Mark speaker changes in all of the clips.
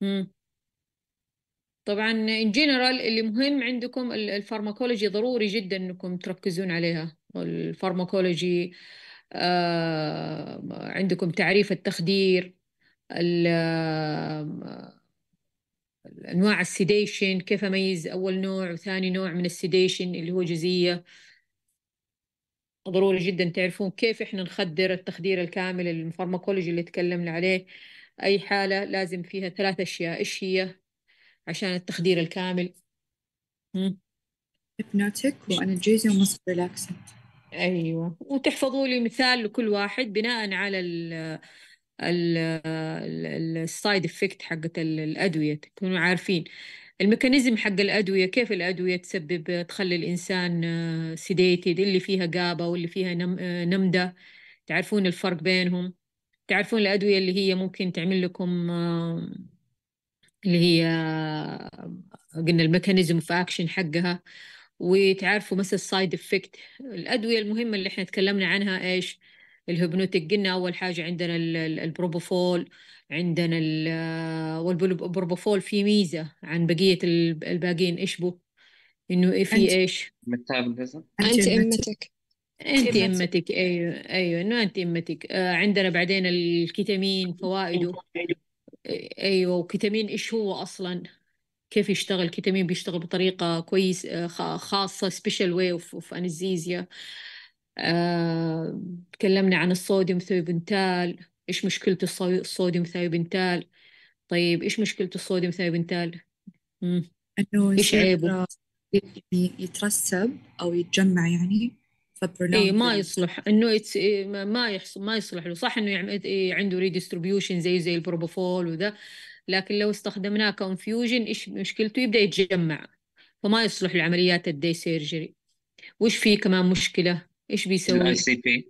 Speaker 1: مم. طبعا in general اللي مهم عندكم الفارماكولوجي ضروري جدا انكم تركزون عليها الفارماكولوجي آه عندكم تعريف التخدير آه، انواع السيديشن كيف اميز اول نوع وثاني نوع من السيديشن اللي هو جزئيه ضروري جدا تعرفون كيف احنا نخدر التخدير الكامل الفارماكولوجي اللي تكلمنا عليه أي حالة لازم فيها ثلاث أشياء إيش هي عشان التخدير الكامل؟ هيبنوتيك وأنالجيزيا ومصر ريلاكسنت أيوه وتحفظوا لي مثال لكل واحد بناء على ال السايد افكت حقت الأدوية تكونوا عارفين الميكانيزم حق الأدوية كيف الأدوية تسبب تخلي الإنسان سيديتد آه، اللي فيها قابة واللي فيها آه، نمدة تعرفون الفرق بينهم تعرفون الأدوية اللي هي ممكن تعمل لكم اللي هي قلنا الميكانيزم في أكشن حقها وتعرفوا مثل السايد افكت الأدوية المهمة اللي احنا تكلمنا عنها ايش الهيبنوتيك قلنا أول حاجة عندنا البروبوفول عندنا والبروبوفول فيه ميزة عن بقية الباقيين ايش بو انه إيه في ايش ميتابوليزم أنت امتك انت امتك ايوه ايوه انه انت امتك آه عندنا بعدين الكيتامين فوائده ايوه وكيتامين ايش هو اصلا كيف يشتغل كيتامين بيشتغل بطريقه كويس آه خاصه سبيشال واي اوف انزيزيا تكلمنا عن الصوديوم ثيوبنتال ايش مشكلة الصوديوم ثيوبنتال طيب ايش مشكلة الصوديوم ثيوبنتال انه ايش عيبه يعني يترسب او يتجمع يعني اي ما يعني. يصلح انه إيه ما يحصل ما يصلح له صح انه يعمل إيه عنده ريديستريبيوشن زي زي البروبوفول وذا لكن لو استخدمناه كونفيوجن ايش مشكلته يبدا يتجمع فما يصلح لعمليات الدي سيرجري وش في كمان مشكله ايش بيسوي الاي آه، سي بي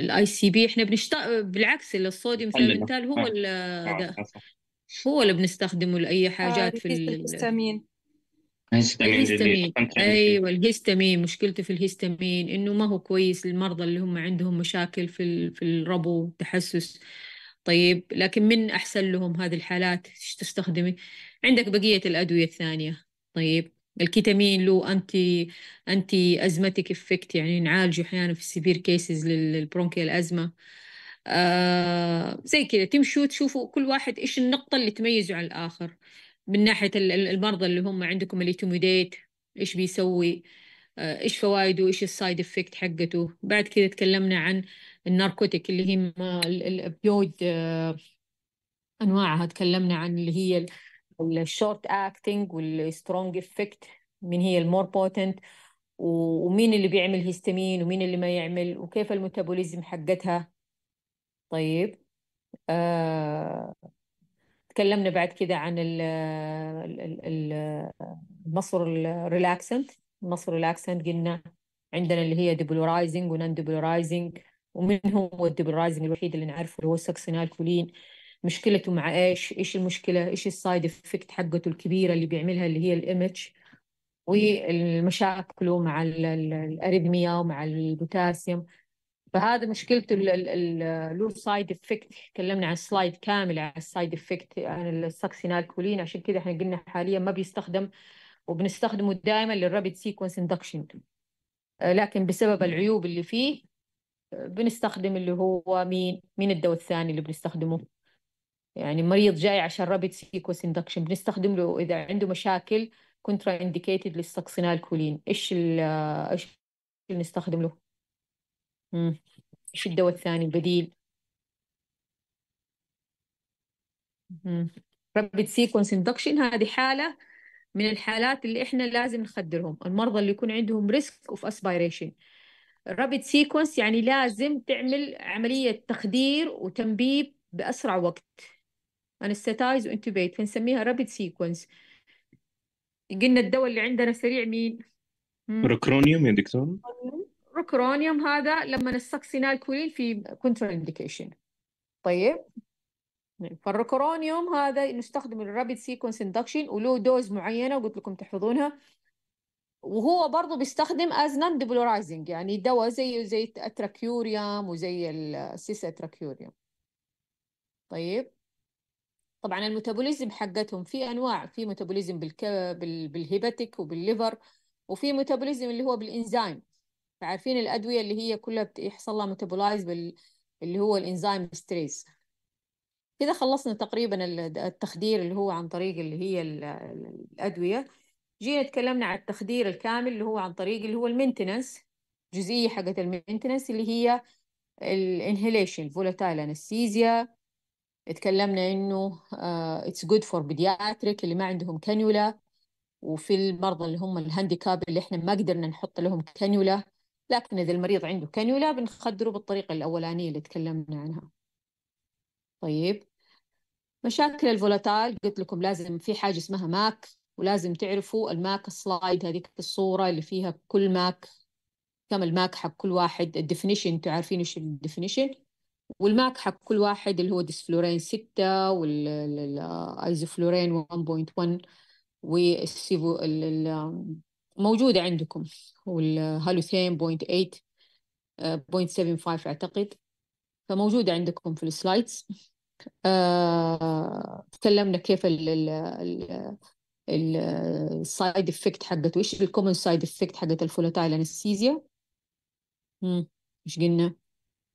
Speaker 1: الاي سي بي احنا بنشتغل بالعكس الصوديوم فيرمنتال هو آه. آه، هو اللي بنستخدمه لاي حاجات في السمين ايوه الهستامين مشكلته في الهستامين انه ما هو كويس للمرضى اللي هم عندهم مشاكل في في الربو تحسس طيب لكن من احسن لهم هذه الحالات ايش تستخدمي عندك بقيه الادويه الثانيه طيب الكيتامين له انتي انتي ازماتيك افكت يعني نعالجه احيانا في السيفير كيسز للبرونكيال ازمه آه زي كذا تمشوا تشوفوا كل واحد ايش النقطه اللي تميزه عن الاخر من ناحية المرضى اللي هم عندكم الاتوميديت إيش بيسوي آه، إيش فوائده إيش السايد إفكت حقته بعد كده تكلمنا عن الناركوتيك اللي هي الأبيود آه، أنواعها تكلمنا عن اللي هي الشورت أكتنج والسترونج إفكت من هي المور بوتنت ومين اللي بيعمل هيستامين ومين اللي ما يعمل وكيف الميتابوليزم حقتها طيب آه تكلمنا بعد كده عن المصر الريلاكسنت مصر الريلاكسنت قلنا عندنا اللي هي ديبلورايزنج ونان ديبلورايزنج ومن هو الديبلورايزنج الوحيد اللي نعرفه اللي هو كولين مشكلته مع ايش ايش المشكله ايش السايد افكت حقته الكبيره اللي بيعملها اللي هي الايمج والمشاكله مع الاريثميا ومع البوتاسيوم فهذا مشكلته له سايد افكت تكلمنا عن سلايد كامل عن السايد افكت عن كولين عشان كذا احنا قلنا حاليا ما بيستخدم وبنستخدمه دائما للرابيد سيكونس اندكشن لكن بسبب العيوب اللي فيه آه، بنستخدم اللي هو مين مين الدواء الثاني اللي بنستخدمه يعني مريض جاي عشان رابيد سيكونس اندكشن بنستخدم له اذا عنده مشاكل كونترا انديكيتد كولين ايش آه، ايش نستخدم له مم. ايش الدواء الثاني البديل رابيد سيكونس اندكشن هذه حالة من الحالات اللي احنا لازم نخدرهم المرضى اللي يكون عندهم ريسك اوف اسبيريشن رابيد سيكونس يعني لازم تعمل عملية تخدير وتنبيب بأسرع وقت انستايز وانتوبيت فنسميها رابيد سيكونس قلنا الدواء اللي عندنا سريع مين؟ روكرونيوم يا دكتور البروكرونيوم هذا لما نستقصيناه الكولين في كونترا انديكيشن طيب نعم. فالروكرونيوم هذا نستخدم الرابيد سيكونس اندكشن وله دوز معينه وقلت لكم تحفظونها وهو برضه بيستخدم از نون ديبولورايزنج يعني دواء زيه زي التراكيوريوم وزي السيس اتراكيوريوم طيب طبعا الميتابوليزم حقتهم في انواع في ميتابوليزم بالك... بال... بالهيباتيك وبالليفر وفي ميتابوليزم اللي هو بالانزيم فعارفين الأدوية اللي هي كلها بيحصل لها ميتابولايز بال... اللي هو الإنزيم ستريس كده خلصنا تقريبا التخدير اللي هو عن طريق اللي هي الأدوية جينا تكلمنا عن التخدير الكامل اللي هو عن طريق اللي هو المينتننس جزئية حقت المينتننس اللي هي الانهيليشن فولاتايل انستيزيا اتكلمنا انه اتس جود فور بيدياتريك اللي ما عندهم كانيولا وفي المرضى اللي هم الهانديكاب اللي احنا ما قدرنا نحط لهم كانيولا لكن إذا المريض عنده كانيولا بنخدره بالطريقة الأولانية اللي تكلمنا عنها طيب مشاكل الفولاتايل قلت لكم لازم في حاجة اسمها ماك ولازم تعرفوا الماك سلايد هذيك الصورة اللي فيها كل ماك كم الماك حق كل واحد الديفينيشن انتوا عارفين ايش الديفينيشن والماك حق كل واحد اللي هو ديسفلورين 6 والايزوفلورين 1.1 والسيفو موجودة عندكم والهالوثين بوينت 8 بوينت أعتقد فموجودة عندكم في السلايدز آه، تكلمنا كيف السايد افكت حقته ايش الكومن سايد افكت حقت الفولاتايل انستيزيا ايش قلنا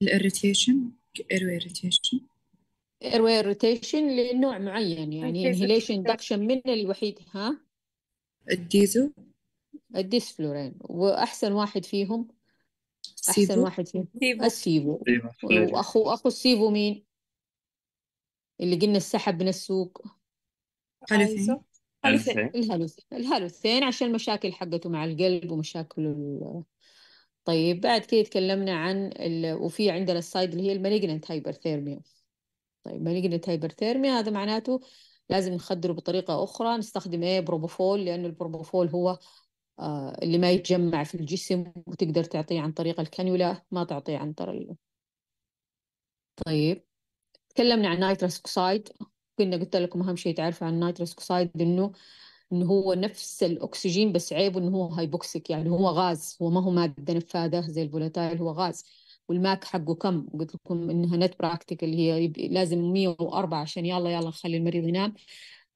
Speaker 1: الاريتيشن ايروي اريتيشن ايروي اريتيشن لنوع معين يعني انهيليشن اندكشن من الوحيد ها الديزو الديسفلورين واحسن واحد فيهم احسن سيبو. واحد فيهم سيبو. السيبو سيبو. واخو اخو السيبو مين اللي قلنا السحب من السوق
Speaker 2: هلوثين أيوة. الهلوثين
Speaker 1: الهلوثين عشان المشاكل حقته مع القلب ومشاكل طيب بعد كده تكلمنا عن ال... وفي عندنا السايد اللي هي المالجنت هايبرثيرميا طيب مالجنت هايبرثيرميا هذا معناته لازم نخدره بطريقة أخرى نستخدم إيه بروبوفول لأن البروبوفول هو آه، اللي ما يتجمع في الجسم وتقدر تعطيه عن طريق الكانيولا ما تعطيه عن طريق طيب تكلمنا عن نايترس اوكسايد كنا قلت لكم اهم شيء تعرفوا عن نايترس اوكسايد انه انه هو نفس الاكسجين بس عيبه انه هو هايبوكسيك يعني هو غاز هو ما هو ماده نفاذه زي الفولاتايل هو غاز والماك حقه كم قلت لكم انها نت براكتيكال هي لازم 104 عشان يلا يلا نخلي المريض ينام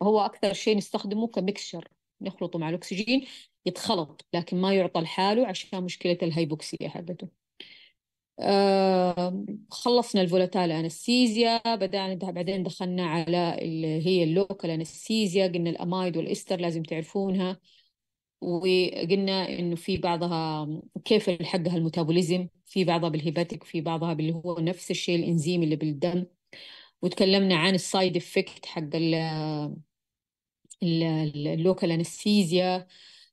Speaker 1: هو اكثر شيء نستخدمه كميكشر نخلطه مع الاكسجين يتخلط لكن ما يعطى لحاله عشان مشكلة الهيبوكسية حقته آه خلصنا الفولاتال انستيزيا بدأنا بعدين دخلنا على اللي هي اللوكال انستيزيا قلنا الامايد والاستر لازم تعرفونها وقلنا انه في بعضها كيف حقها الميتابوليزم في بعضها بالهيباتيك في بعضها باللي هو نفس الشيء الانزيم اللي بالدم وتكلمنا عن السايد افكت حق اللوكال انستيزيا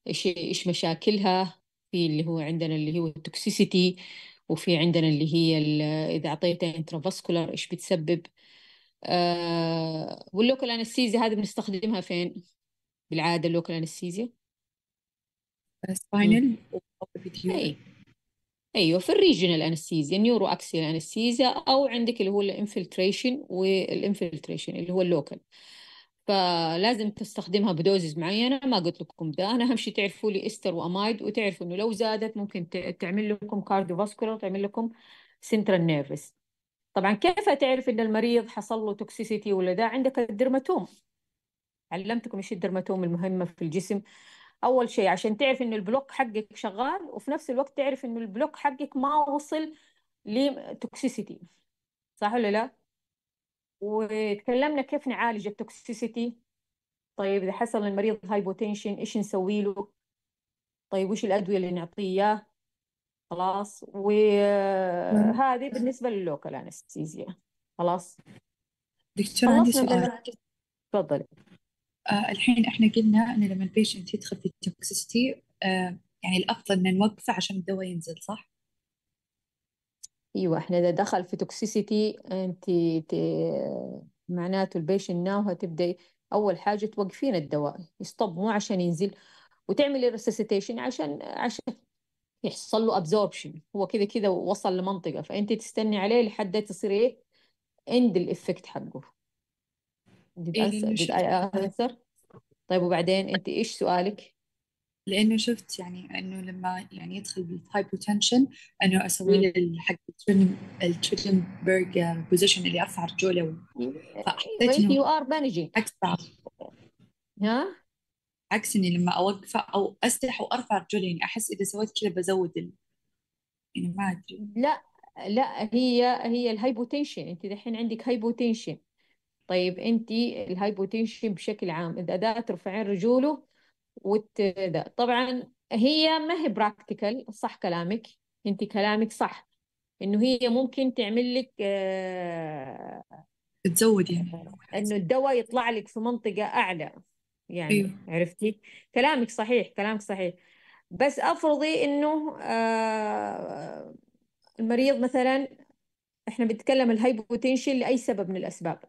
Speaker 1: ايش ايش مشاكلها في اللي هو عندنا اللي هو التوكسيسيتي وفي عندنا اللي هي اذا اعطيتها انترافاسكولار ايش بتسبب آه واللوكال انستيزيا هذه بنستخدمها فين بالعاده اللوكال انستيزيا سباينال اي ايوه في الريجنال انستيزيا نيورو اكسيال انستيزيا او عندك اللي هو الانفلتريشن والانفلتريشن اللي هو اللوكال فلازم تستخدمها بدوزز معينة ما قلت لكم ده أنا أهم شيء تعرفوا لي إستر وأمايد وتعرفوا إنه لو زادت ممكن تعمل لكم كارديو كارديوفاسكولار وتعمل لكم سنترال نيرفس طبعا كيف تعرف إن المريض حصل له توكسيسيتي ولا ده عندك الدرماتوم علمتكم إيش الدرماتوم المهمة في الجسم أول شيء عشان تعرف إن البلوك حقك شغال وفي نفس الوقت تعرف إنه البلوك حقك ما وصل لتوكسيسيتي صح ولا لا؟ وتكلمنا كيف نعالج التوكسيسيتي طيب إذا حصل المريض هايبوتنشن إيش نسوي له طيب وش الأدوية اللي نعطيه خلاص وهذه نعم. بالنسبة للوكال أنستيزيا خلاص دكتور عندي سؤال تفضلي آه الحين احنا قلنا ان لما البيشنت يدخل في التوكسيستي آه يعني الافضل ان نوقفه عشان الدواء ينزل صح؟ ايوه احنا اذا دخل في توكسيسيتي انت معناته البيشن ناو هتبداي اول حاجه توقفين الدواء يصطب مو عشان ينزل وتعملي ريسسيتيشن عشان عشان يحصل له ابزوربشن هو كذا كذا وصل لمنطقه فانت تستني عليه لحد تصير ايه اند الافكت حقه ديد انسر طيب وبعدين انت ايش سؤالك لانه شفت يعني انه لما يعني يدخل بالهايبوتنشن انه اسوي له حق التريدنبرج بوزيشن آه, اللي ارفع رجوله فحسيت انه يو ار مانجينج ها عكس اني لما اوقفه او استح وارفع رجولي يعني احس اذا سويت كذا بزود ال... يعني ما ادري لا لا هي هي الهايبوتنشن انت دحين عندك هايبوتنشن طيب انت الهايبوتنشن بشكل عام اذا ده ترفعين رجوله وده طبعا هي ما هي براكتيكال صح كلامك انت كلامك صح انه هي ممكن تعمل لك آه تزود يعني آه، انه الدواء يطلع لك في منطقه اعلى يعني أيوه. عرفتي كلامك صحيح كلامك صحيح بس افرضي انه آه المريض مثلا احنا بنتكلم الهايبوتنشن لاي سبب من الاسباب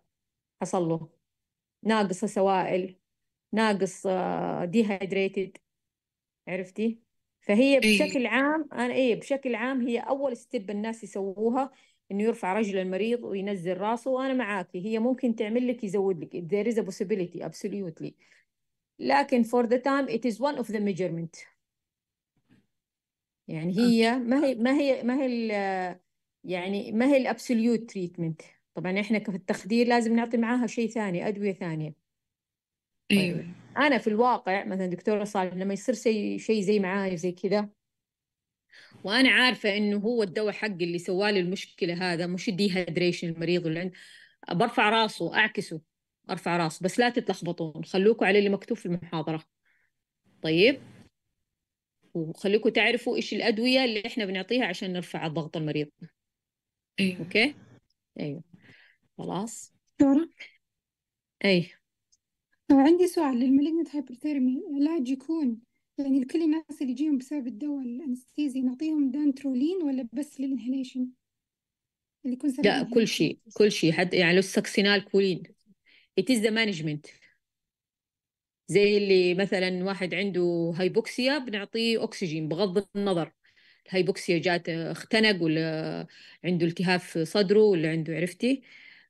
Speaker 1: حصل له ناقصه سوائل ناقص ديهايدريتد آه، عرفتي فهي بشكل عام انا ايه بشكل عام هي اول ستيب الناس يسووها انه يرفع رجل المريض وينزل راسه وانا معاكي هي ممكن تعمل لك يزود لك there is a possibility absolutely لكن for the time it is one of the measurement يعني هي ما هي ما هي ما هي يعني ما هي الابسوليوت تريتمنت طبعا احنا في التخدير لازم نعطي معاها شيء ثاني ادويه ثانيه ايوه انا في الواقع مثلا دكتوره صالح لما يصير شيء شيء زي معاي زي كذا وانا عارفه انه هو الدواء حقي اللي سوالي المشكله هذا مش الديهايدريشن المريض اللي عند برفع راسه اعكسه ارفع راسه بس لا تتلخبطون خلوكم على اللي مكتوب في المحاضره طيب وخليكم تعرفوا ايش الادويه اللي احنا بنعطيها عشان نرفع ضغط المريض ايوه اوكي ايوه خلاص دكتوره اي أيوه. عندي سؤال للمالجنت هايبرثيرمي العلاج يكون يعني لكل الناس اللي يجيهم بسبب الدواء الانستيزي نعطيهم دانترولين ولا بس للانهيليشن اللي يكون سبب لا كل شيء كل شيء حتى يعني لو السكسينال كولين it is the management زي اللي مثلا واحد عنده هايبوكسيا بنعطيه اكسجين بغض النظر الهايبوكسيا جات اختنق ولا عنده التهاب في صدره ولا عنده عرفتي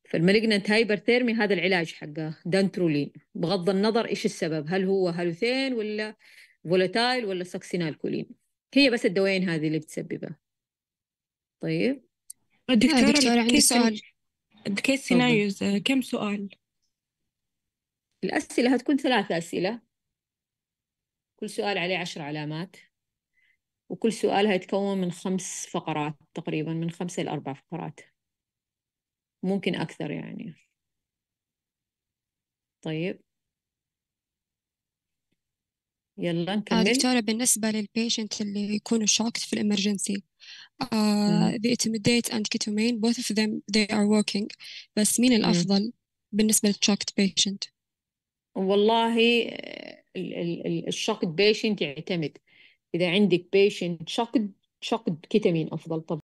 Speaker 1: فالمالجنت هايبر ثيرمي هذا العلاج حقه دانترولين بغض النظر ايش السبب هل هو هالوثين ولا فولاتايل ولا كولين هي بس الدوايين هذه اللي بتسببها طيب الدكتورة دكتورة عندي سؤال كيس كم سؤال؟ الأسئلة هتكون ثلاث أسئلة كل سؤال عليه عشر علامات وكل سؤال هيتكون من خمس فقرات تقريبا من خمسة إلى أربع فقرات ممكن أكثر يعني طيب يلا آه، نكمل دكتورة بالنسبة للبيشنت اللي يكونوا shocked في الإمرجنسي uh, the intimidate and ketamine both of them they are working بس مين الأفضل مم. بالنسبة للشوكت بيشنت والله آه، الشوكت بيشنت يعتمد إذا عندك بيشنت شوكت شوكت كيتامين أفضل طبعا